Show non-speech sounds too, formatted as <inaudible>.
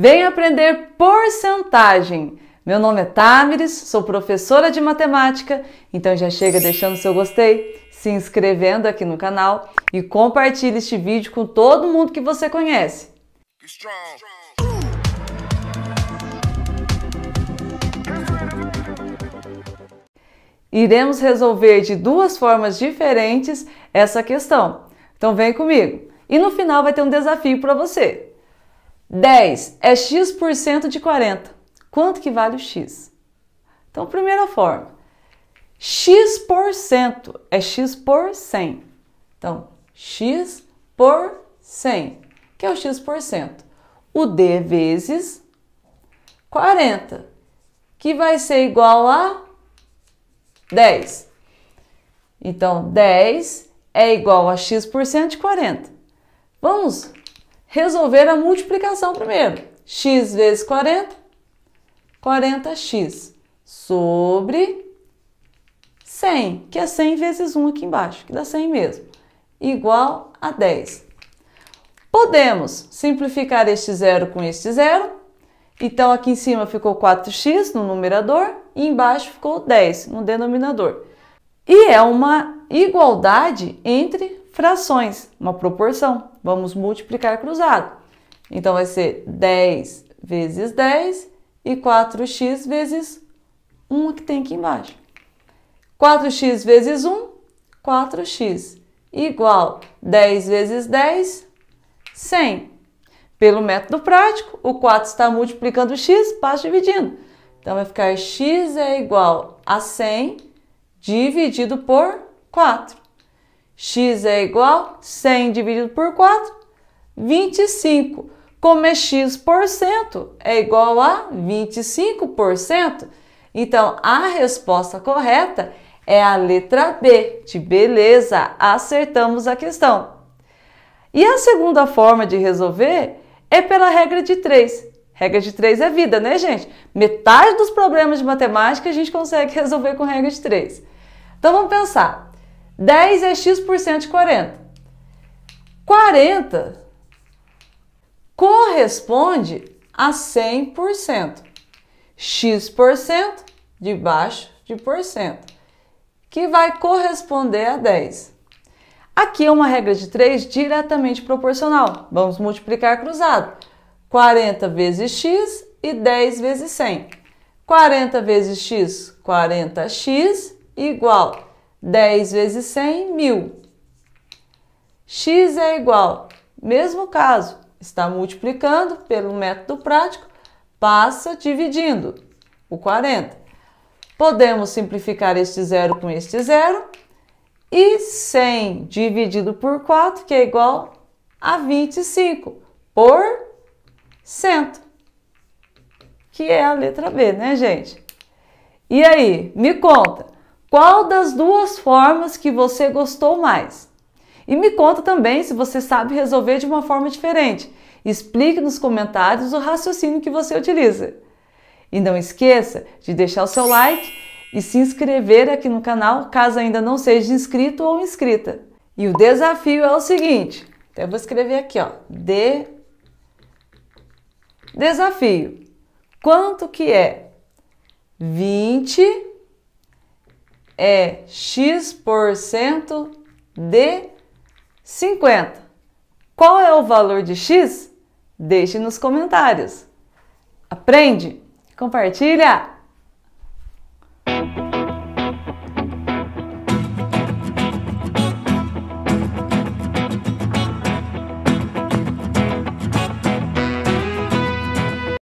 Venha aprender porcentagem. Meu nome é Tamires, sou professora de matemática, então já chega deixando seu gostei, se inscrevendo aqui no canal e compartilhe este vídeo com todo mundo que você conhece. Iremos resolver de duas formas diferentes essa questão. Então vem comigo. E no final vai ter um desafio para você. 10 é x% de 40. Quanto que vale o x? Então, primeira forma, x% é x por 100. Então, x por 100, que é o x%. O d vezes 40, que vai ser igual a 10. Então, 10 é igual a x% de 40. Vamos resolver a multiplicação primeiro. x vezes 40, 40x sobre 100, que é 100 vezes 1 aqui embaixo, que dá 100 mesmo, igual a 10. Podemos simplificar este zero com este zero. Então, aqui em cima ficou 4x no numerador e embaixo ficou 10 no denominador. E é uma igualdade entre frações, uma proporção. Vamos multiplicar cruzado. Então, vai ser 10 vezes 10 e 4x vezes 1 que tem aqui embaixo. 4x vezes 1, 4x, igual 10 vezes 10, 100. Pelo método prático, o 4 está multiplicando o x, passa dividindo. Então, vai ficar x é igual a 100 dividido por 4 x é igual 100 dividido por 4, 25. Como é x% é igual a 25%. Então, a resposta correta é a letra B, de beleza, acertamos a questão. E a segunda forma de resolver é pela regra de 3. Regra de 3 é vida, né, gente? Metade dos problemas de matemática a gente consegue <laughs> resolver com regra de 3. Então vamos pensar. 10 é x% por 40. 40 corresponde a 100%. x% por debaixo de por cento que vai corresponder a 10. Aqui é uma regra de 3 diretamente proporcional. Vamos multiplicar cruzado. 40 vezes x e 10 vezes 100. 40 vezes x, 40x, igual 10 vezes 100, 1000. X é igual, mesmo caso, está multiplicando pelo método prático, passa dividindo o 40. Podemos simplificar este zero com este zero e 100 dividido por 4, que é igual a 25 por cento, que é a letra B, né, gente? E aí, me conta, qual das duas formas que você gostou mais? E me conta também se você sabe resolver de uma forma diferente. Explique nos comentários o raciocínio que você utiliza. E não esqueça de deixar o seu like e se inscrever aqui no canal caso ainda não seja inscrito ou inscrita. E o desafio é o seguinte: eu vou escrever aqui, ó, de desafio. Quanto que é 20 é X% por cento de 50. Qual é o valor de X? Deixe nos comentários. Aprende, compartilha!